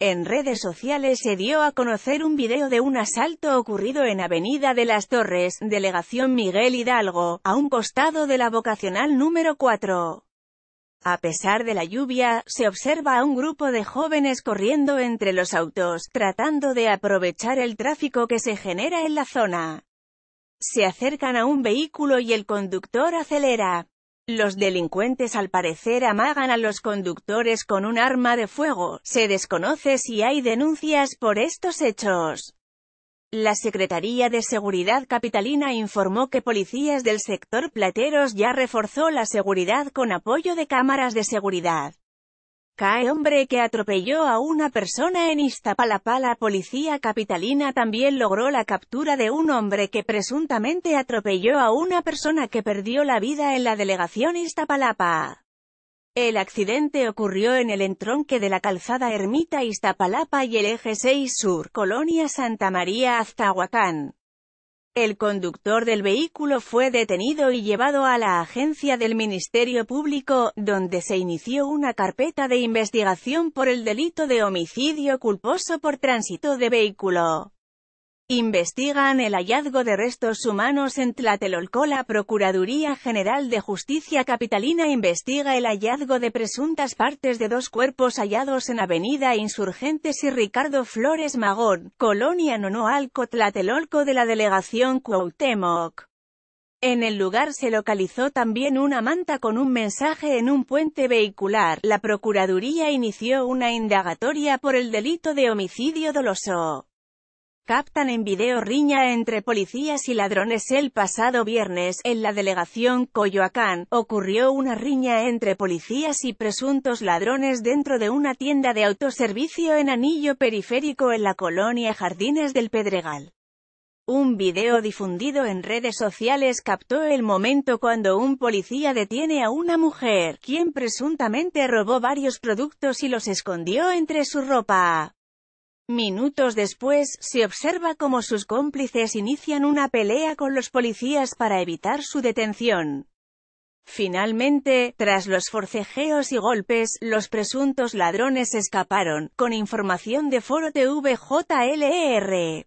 En redes sociales se dio a conocer un video de un asalto ocurrido en Avenida de las Torres, Delegación Miguel Hidalgo, a un costado de la vocacional número 4. A pesar de la lluvia, se observa a un grupo de jóvenes corriendo entre los autos, tratando de aprovechar el tráfico que se genera en la zona. Se acercan a un vehículo y el conductor acelera, los delincuentes al parecer amagan a los conductores con un arma de fuego. Se desconoce si hay denuncias por estos hechos. La Secretaría de Seguridad Capitalina informó que policías del sector Plateros ya reforzó la seguridad con apoyo de cámaras de seguridad. Cae hombre que atropelló a una persona en Iztapalapa. La policía capitalina también logró la captura de un hombre que presuntamente atropelló a una persona que perdió la vida en la delegación Iztapalapa. El accidente ocurrió en el entronque de la calzada Ermita Iztapalapa y el eje 6 Sur, Colonia Santa María, Aztahuacán. El conductor del vehículo fue detenido y llevado a la agencia del Ministerio Público, donde se inició una carpeta de investigación por el delito de homicidio culposo por tránsito de vehículo. Investigan el hallazgo de restos humanos en Tlatelolco. La Procuraduría General de Justicia Capitalina investiga el hallazgo de presuntas partes de dos cuerpos hallados en Avenida Insurgentes y Ricardo Flores Magón, Colonia Nonoalco Tlatelolco de la Delegación Cuauhtémoc. En el lugar se localizó también una manta con un mensaje en un puente vehicular. La Procuraduría inició una indagatoria por el delito de homicidio doloso. Captan en video riña entre policías y ladrones El pasado viernes, en la delegación Coyoacán, ocurrió una riña entre policías y presuntos ladrones dentro de una tienda de autoservicio en Anillo Periférico en la colonia Jardines del Pedregal. Un video difundido en redes sociales captó el momento cuando un policía detiene a una mujer, quien presuntamente robó varios productos y los escondió entre su ropa. Minutos después, se observa cómo sus cómplices inician una pelea con los policías para evitar su detención. Finalmente, tras los forcejeos y golpes, los presuntos ladrones escaparon, con información de Foro TVJLR. E